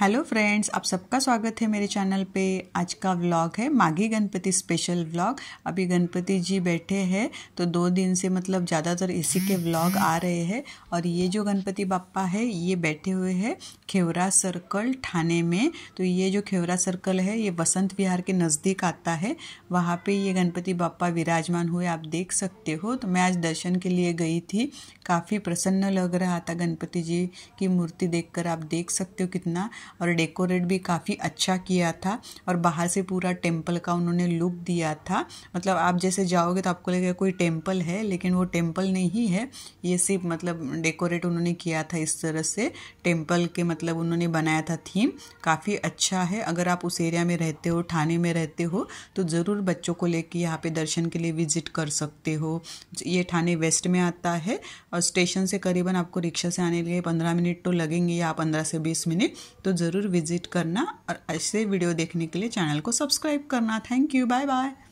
hello friends आप सबका स्वागत है मेरे चैनल पे आज का व्लॉग है माघी गणपति स्पेशल व्लॉग अभी गणपति जी बैठे हैं तो दो दिन से मतलब ज़्यादातर इसी के व्लॉग आ रहे हैं और ये जो गणपति बापा है ये बैठे हुए हैं खेवरा सर्कल ठाणे में तो ये जो खेवरा सर्कल है ये वसंत विहार के नज़दीक आता है वहाँ पर ये गणपति बापा विराजमान हुए आप देख सकते हो तो मैं आज दर्शन के लिए गई थी काफ़ी प्रसन्न लग रहा था गणपति जी की मूर्ति देख आप देख सकते हो कितना और डेकोरेट भी काफ़ी अच्छा किया था और बाहर से पूरा टेम्पल का उन्होंने लुक दिया था मतलब आप जैसे जाओगे तो आपको लगेगा कोई टेम्पल है लेकिन वो टेम्पल नहीं है ये सिर्फ मतलब डेकोरेट उन्होंने किया था इस तरह से टेम्पल के मतलब उन्होंने बनाया था थीम काफ़ी अच्छा है अगर आप उस एरिया में रहते हो थाने में रहते हो तो ज़रूर बच्चों को लेके यहाँ पे दर्शन के लिए विजिट कर सकते हो ये थाने वेस्ट में आता है और स्टेशन से करीबन आपको रिक्शा से आने के लिए पंद्रह मिनट तो लगेंगे या पंद्रह से बीस मिनट तो ज़रूर विजिट करना और ऐसे वीडियो देखने के लिए चैनल को सब्सक्राइब करना थैंक यू बाय बाय